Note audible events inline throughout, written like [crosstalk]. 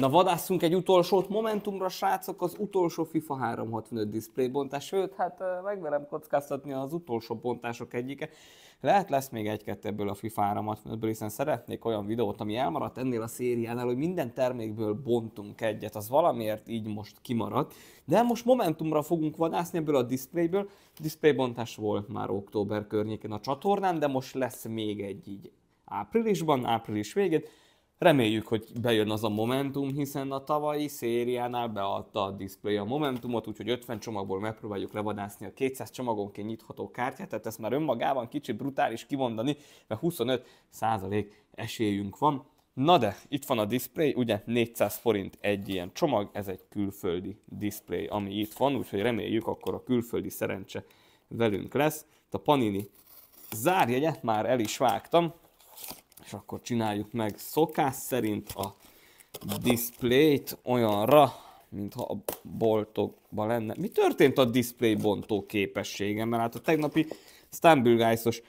Na vadászunk egy utolsót Momentumra, srácok, az utolsó FIFA 365 display bontás, sőt, hát megverem kockáztatni az utolsó bontások egyike. Lehet lesz még egy-kettő ebből a FIFA 365-ből, hiszen szeretnék olyan videót, ami elmaradt ennél a szériánál, hogy minden termékből bontunk egyet, az valamiért így most kimaradt. De most Momentumra fogunk vadászni ebből a displayből. Display-bontás volt már október környékén a csatornán, de most lesz még egy így áprilisban, április végét Reméljük, hogy bejön az a momentum, hiszen a tavalyi szériánál beadta a display a momentumot, úgyhogy 50 csomagból megpróbáljuk levadászni a 200 csomagonként nyitható kártyát, tehát ezt már önmagában kicsi brutális kimondani, mert 25 esélyünk van. Na de, itt van a display, ugye 400 forint egy ilyen csomag, ez egy külföldi display, ami itt van, úgyhogy reméljük akkor a külföldi szerencse velünk lesz. A Panini zárjegyet már el is vágtam, és akkor csináljuk meg szokás szerint a displayt olyanra, mintha a boltokban lenne. Mi történt a display bontó Mert Hát a tegnapi Stumble os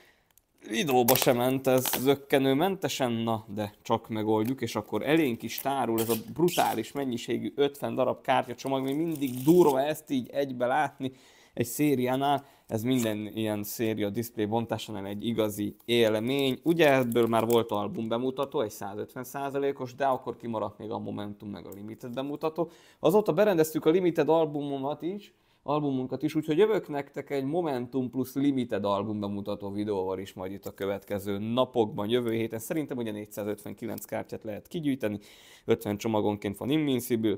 Lidóba se ment ez mentesen, na, de csak megoldjuk, és akkor elénk is tárul ez a brutális mennyiségű 50 darab kártyacsomag, még mindig durva ezt így egybe látni egy szériánál, ez minden ilyen széria display bontásánál egy igazi élmény. Ugye ebből már volt album bemutató, egy 150%-os, de akkor kimaradt még a Momentum meg a Limited bemutató. Azóta berendeztük a Limited albumomat is, albumunkat is, úgyhogy jövök nektek egy Momentum plusz Limited album bemutató videóval is majd itt a következő napokban, jövő héten. Szerintem ugye 459 kártyát lehet kigyűjteni, 50 csomagonként van Invincible,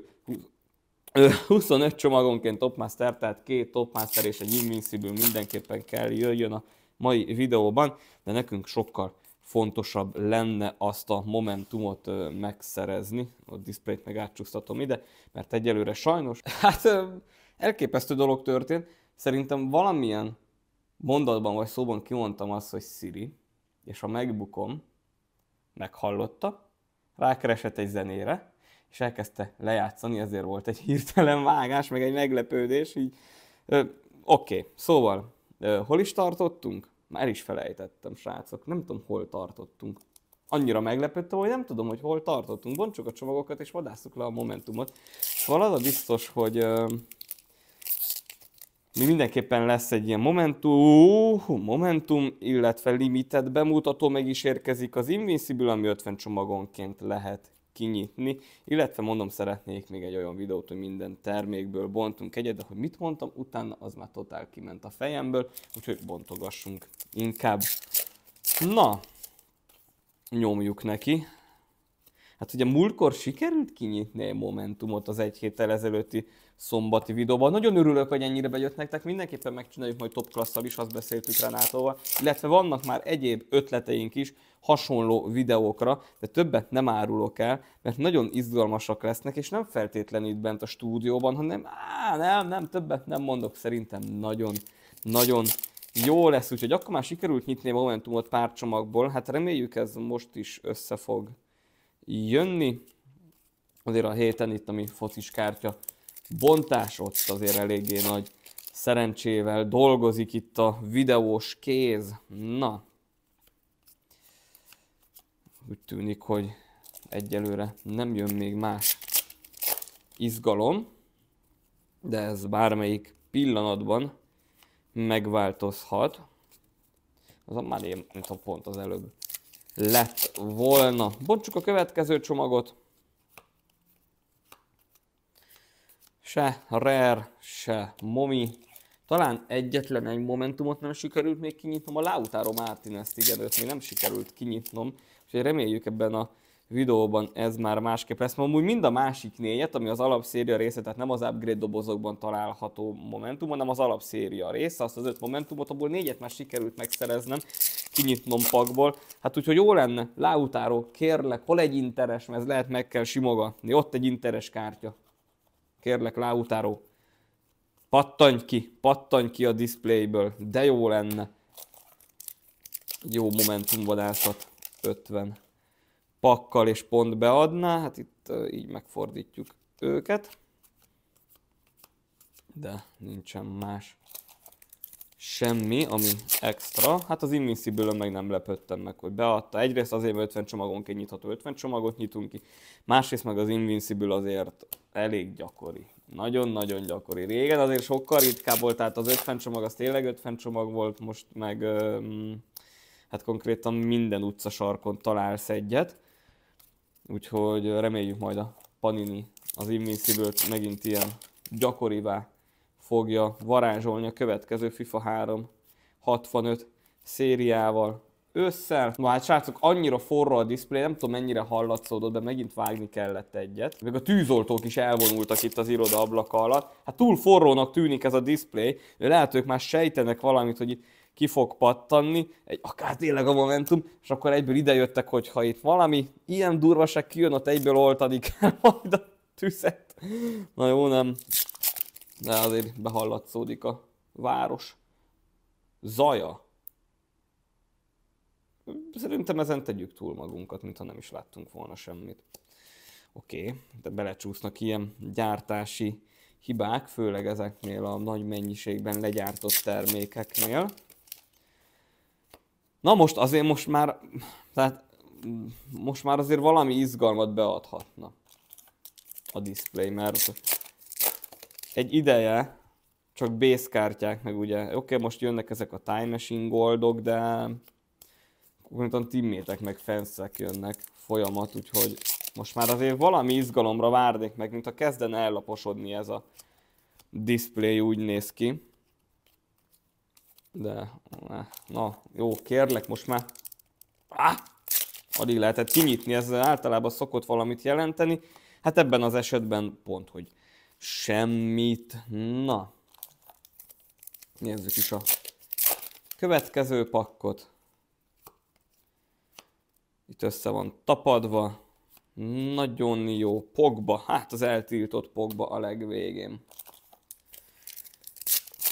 25 csomagonként Topmaster, tehát két Topmaster és egy Invincible mindenképpen kell jöjjön a mai videóban, de nekünk sokkal fontosabb lenne azt a momentumot megszerezni. A displayt meg átcsúsztatom ide, mert egyelőre sajnos, [laughs] hát Elképesztő dolog történt. Szerintem valamilyen mondatban vagy szóban kimondtam azt, hogy Siri, és a megbukom meghallotta, rákeresett egy zenére, és elkezdte lejátszani, ezért volt egy hirtelen vágás, meg egy meglepődés, így Oké, okay. szóval, ö, hol is tartottunk? Már is felejtettem, srácok. Nem tudom, hol tartottunk. Annyira meglepődtem, hogy nem tudom, hogy hol tartottunk. Bontsuk a csomagokat és vadásszuk le a momentumot. Szóval az a biztos, hogy ö, mi mindenképpen lesz egy ilyen momentum, momentum, illetve limited bemutató, meg is érkezik az Invincible, ami 50 csomagonként lehet kinyitni, illetve mondom, szeretnék még egy olyan videót, hogy minden termékből bontunk egyet, de hogy mit mondtam, utána az már totál kiment a fejemből, úgyhogy bontogassunk inkább. Na, nyomjuk neki. Hát ugye múltkor sikerült kinyitni egy momentumot az egy héttel ezelőtti szombati videóban. Nagyon örülök, hogy ennyire bejött nektek, mindenképpen megcsináljuk majd top klasszal is, azt beszéltük Renátóval, illetve vannak már egyéb ötleteink is hasonló videókra, de többet nem árulok el, mert nagyon izgalmasak lesznek, és nem feltétlenül itt bent a stúdióban, hanem á, nem, nem, többet nem mondok, szerintem nagyon, nagyon jó lesz, úgyhogy akkor már sikerült nyitni a Momentumot pár csomagból, hát reméljük ez most is össze fog jönni. Azért a héten itt ami focis kártya bontás ott azért eléggé nagy szerencsével dolgozik itt a videós kéz. Na, úgy tűnik, hogy egyelőre nem jön még más izgalom, de ez bármelyik pillanatban megváltozhat. Az a már én, mint a pont az előbb lett volna. Bontsuk a következő csomagot. se Rare, se Momi. Talán egyetlen egy momentumot nem sikerült még kinyitnom, a Lautaro Martinez-t, igen, őt még nem sikerült kinyitnom, úgyhogy reméljük ebben a videóban ez már másképp lesz. Amúgy mind a másik négyet, ami az alapszéria része, tehát nem az upgrade dobozokban található momentum, hanem az alapszéria része, azt az öt momentumot, abból négyet már sikerült megszereznem, kinyitnom pakból. Hát úgyhogy jó lenne, Lautaro, kérlek, hol egy interes, mert ez lehet meg kell simogatni, ott egy interes kártya. Kérlek, Lautaro, pattanj ki, pattanj ki a displayből, de jó lenne. Jó vadászat, 50 pakkal és pont beadná, hát itt így megfordítjuk őket, de nincsen más semmi, ami extra. Hát az invincible meg nem lepődtem meg, hogy beadta. Egyrészt azért, mert 50 csomagonként nyitható 50 csomagot nyitunk ki, másrészt meg az Invincible azért elég gyakori. Nagyon-nagyon gyakori. Régen azért sokkal ritkább volt, tehát az 50 csomag az tényleg 50 csomag volt, most meg öm, hát konkrétan minden utca sarkon találsz egyet. Úgyhogy reméljük majd a Panini az Invincible-t megint ilyen gyakorivá fogja varázsolni a következő FIFA 3 65 szériával ősszel. No hát srácok, annyira forró a diszplay, nem tudom mennyire hallatszódott, de megint vágni kellett egyet. Még a tűzoltók is elvonultak itt az iroda ablaka alatt. Hát túl forrónak tűnik ez a diszplay, de lehet ők már sejtenek valamit, hogy itt ki fog pattanni, egy, akár tényleg a Momentum, és akkor egyből idejöttek, hogy ha itt valami ilyen durvaság kijön, ott egyből oltani kell [laughs] majd a tüzet. Na jó, nem de azért behallatszódik a város zaja. Szerintem ezen tegyük túl magunkat, mintha nem is láttunk volna semmit. Oké, okay, de belecsúsznak ilyen gyártási hibák, főleg ezeknél a nagy mennyiségben legyártott termékeknél. Na most azért most már, tehát most már azért valami izgalmat beadhatna a display, mert egy ideje csak base kártyák, meg ugye, oké, okay, most jönnek ezek a time machine goldok, de konkrétan timmétek meg fenszek jönnek folyamat, úgyhogy most már azért valami izgalomra várnék meg, mint a kezden ellaposodni ez a display, úgy néz ki. De, na, jó, kérlek, most már ah, addig lehetett kinyitni, ez általában szokott valamit jelenteni. Hát ebben az esetben pont, hogy semmit. Na, nézzük is a következő pakkot. Itt össze van tapadva. Nagyon jó. Pogba. Hát az eltiltott Pogba a legvégén.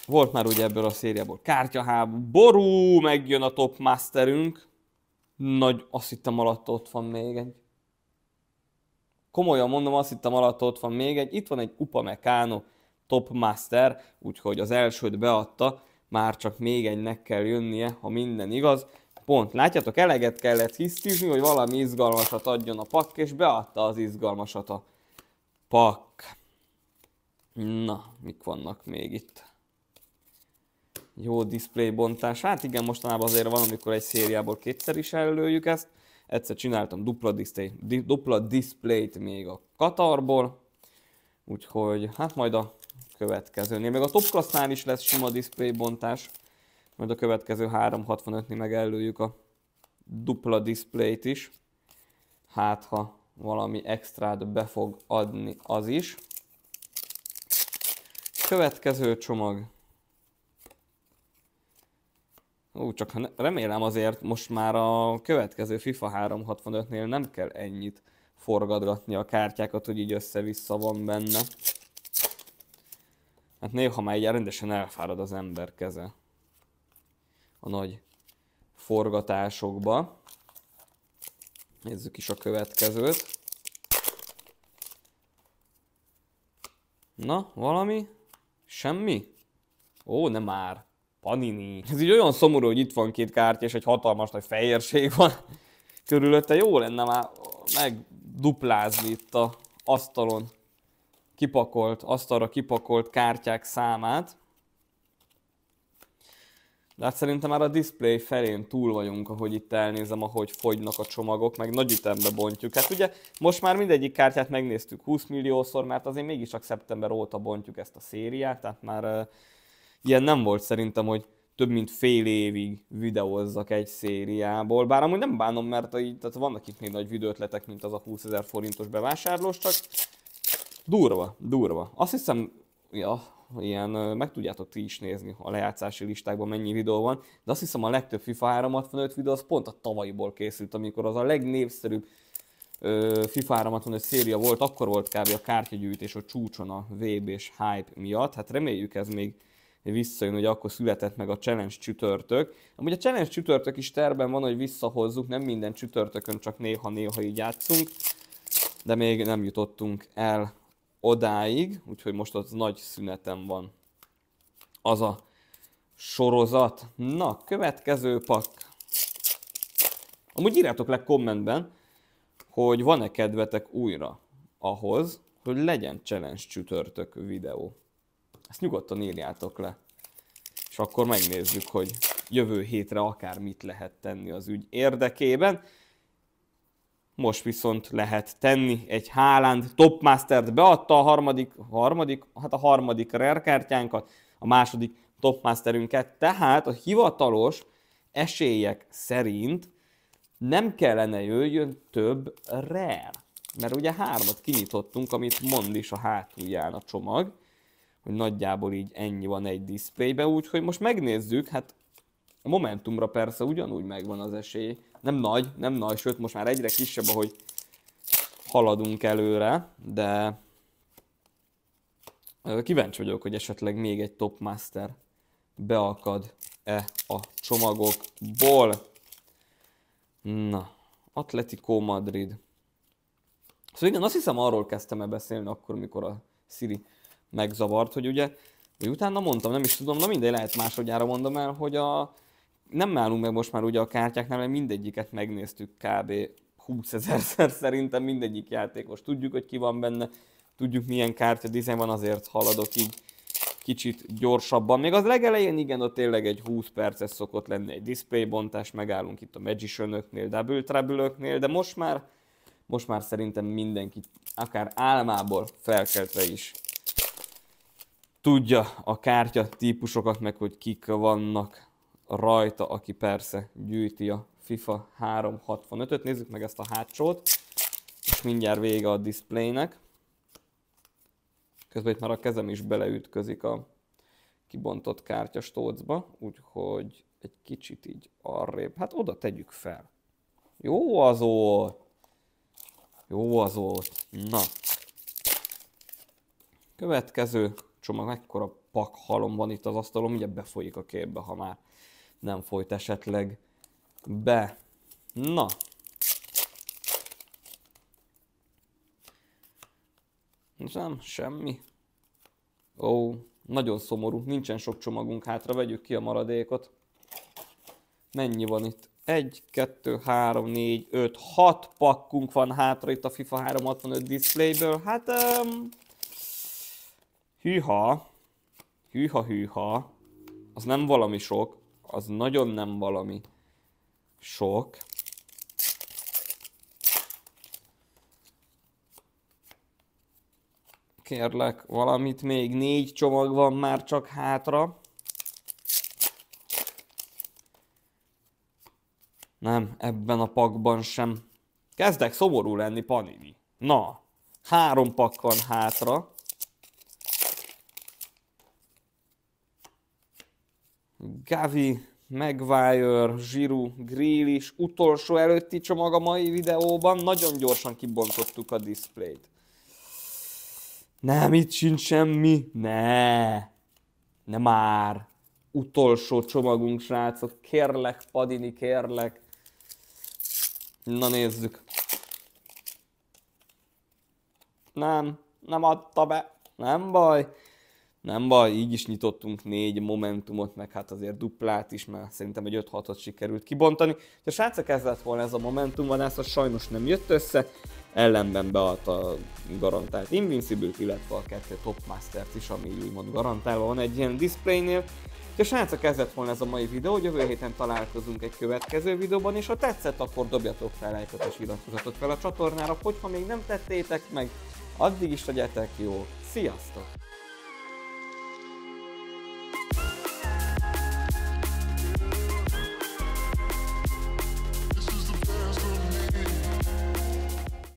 Volt már ugye ebből a szériából kártyaháború. Ború, megjön a top masterünk. Nagy, azt hittem alatt ott van még egy komolyan mondom, azt hittem alatt ott van még egy, itt van egy Upamecano Top Master, úgyhogy az elsőt beadta, már csak még egynek kell jönnie, ha minden igaz. Pont, látjátok, eleget kellett hisztizni, hogy valami izgalmasat adjon a pakk és beadta az izgalmasat a pak. Na, mik vannak még itt? Jó display bontás. Hát igen, mostanában azért van, amikor egy szériából kétszer is előjük ezt. Egyszer csináltam dupla, display, di, dupla displayt még a Katarból, úgyhogy hát majd a következőnél. Még a Top Class-nál is lesz sima display bontás, majd a következő 365-nél megellőjük a dupla displayt is. Hát, ha valami extrát be fog adni az is. Következő csomag Ú, csak remélem azért most már a következő FIFA 365-nél nem kell ennyit forgatgatni a kártyákat, hogy így össze-vissza van benne. Hát néha már egy rendesen elfárad az ember keze a nagy forgatásokba. Nézzük is a következőt. Na, valami? Semmi? Ó, nem már. Panini. Ez így olyan szomorú, hogy itt van két kártya, és egy hatalmas nagy fehérség van körülötte. Jó lenne már megduplázni itt a asztalon kipakolt, asztalra kipakolt kártyák számát. De hát szerintem már a display felén túl vagyunk, ahogy itt elnézem, ahogy fogynak a csomagok, meg nagy ütembe bontjuk. Hát ugye most már mindegyik kártyát megnéztük 20 milliószor, mert azért mégiscsak szeptember óta bontjuk ezt a szériát, tehát már ilyen nem volt szerintem, hogy több mint fél évig videózzak egy szériából, bár amúgy nem bánom, mert így, tehát vannak itt még nagy videótletek, mint az a 20 ezer forintos bevásárlós, csak durva, durva. Azt hiszem, ja, ilyen, meg tudjátok ti is nézni a lejátszási listákban mennyi videó van, de azt hiszem a legtöbb FIFA 365 videó az pont a tavalyiból készült, amikor az a legnépszerűbb ö, FIFA 365 széria volt, akkor volt kb. a kártyagyűjtés a csúcson a VB és hype miatt, hát reméljük ez még visszajön, hogy akkor született meg a Challenge csütörtök. Amúgy a Challenge csütörtök is terben van, hogy visszahozzuk, nem minden csütörtökön, csak néha-néha így játszunk, de még nem jutottunk el odáig, úgyhogy most az nagy szünetem van az a sorozat. Na, következő pak. Amúgy írjátok le kommentben, hogy van-e kedvetek újra ahhoz, hogy legyen challenge csütörtök videó. Ezt nyugodtan írjátok le. És akkor megnézzük, hogy jövő hétre akár mit lehet tenni az ügy érdekében. Most viszont lehet tenni egy Haaland topmastert beadta a harmadik, a harmadik, hát a harmadik rare kártyánkat, a második topmasterünket, tehát a hivatalos esélyek szerint nem kellene jöjjön több rare. Mert ugye hármat kinyitottunk, amit mond is a hátulján a csomag hogy nagyjából így ennyi van egy diszplébe, úgyhogy most megnézzük, hát a Momentumra persze ugyanúgy megvan az esély, nem nagy, nem nagy, sőt most már egyre kisebb, ahogy haladunk előre, de kíváncsi vagyok, hogy esetleg még egy Top Master beakad-e a csomagokból. Na, Atletico Madrid. Szóval igen, azt hiszem arról kezdtem el beszélni akkor, mikor a Siri megzavart, hogy ugye, hogy utána mondtam, nem is tudom, na mindegy, lehet másodjára mondom el, hogy a, nem állunk meg most már ugye a kártyáknál, mert mindegyiket megnéztük kb. 20 ezerszer szerintem mindegyik játékos. Tudjuk, hogy ki van benne, tudjuk milyen kártya dizájn van, azért haladok így kicsit gyorsabban. Még az legelején igen, ott tényleg egy 20 perces szokott lenni egy displaybontás, megállunk itt a Magician-öknél, Double trouble de most már, most már szerintem mindenki akár álmából felkeltve is tudja a kártya típusokat, meg hogy kik vannak rajta, aki persze gyűjti a FIFA 365-öt. Nézzük meg ezt a hátsót, és mindjárt vége a displaynek. Közben itt már a kezem is beleütközik a kibontott kártya stócba, úgyhogy egy kicsit így arrébb, hát oda tegyük fel. Jó az ott! Jó az ott! Na! Következő csomag, mekkora pak halom van itt az asztalon, ugye befolyik a képbe, ha már nem folyt esetleg be. Na. Nem, semmi. Ó, nagyon szomorú, nincsen sok csomagunk hátra, vegyük ki a maradékot. Mennyi van itt? 1, 2, 3, 4, 5, 6 pakkunk van hátra itt a FIFA 365 displayből. Hát um, Hűha, hűha-hűha, az nem valami sok, az nagyon nem valami sok. Kérlek, valamit még négy csomag van már csak hátra. Nem, ebben a pakban sem. Kezdek szomorú lenni, Panini. Na, három pak van hátra. Gavi, Maguire, Giroud, Grillis utolsó előtti csomag a mai videóban. Nagyon gyorsan kibontottuk a displayt. Nem, itt sincs semmi. Ne, ne már. Utolsó csomagunk, srácok. Kérlek, Padini, kérlek. Na nézzük. Nem, nem adta be. Nem baj. Nem baj, így is nyitottunk négy momentumot, meg hát azért duplát is, már szerintem egy 5-6-ot sikerült kibontani. Ha srácok ez lett volna ez a momentum vadászat, sajnos nem jött össze, ellenben beadta a garantált invincible illetve a kettő Top master, is, ami úgymond garantálva van egy ilyen displaynél. Ha srácok ez lett volna ez a mai videó, jövő héten találkozunk egy következő videóban, és ha tetszett, akkor dobjatok fel lájkot és iratkozatot fel a csatornára, hogyha még nem tettétek meg, addig is legyetek jó, sziasztok!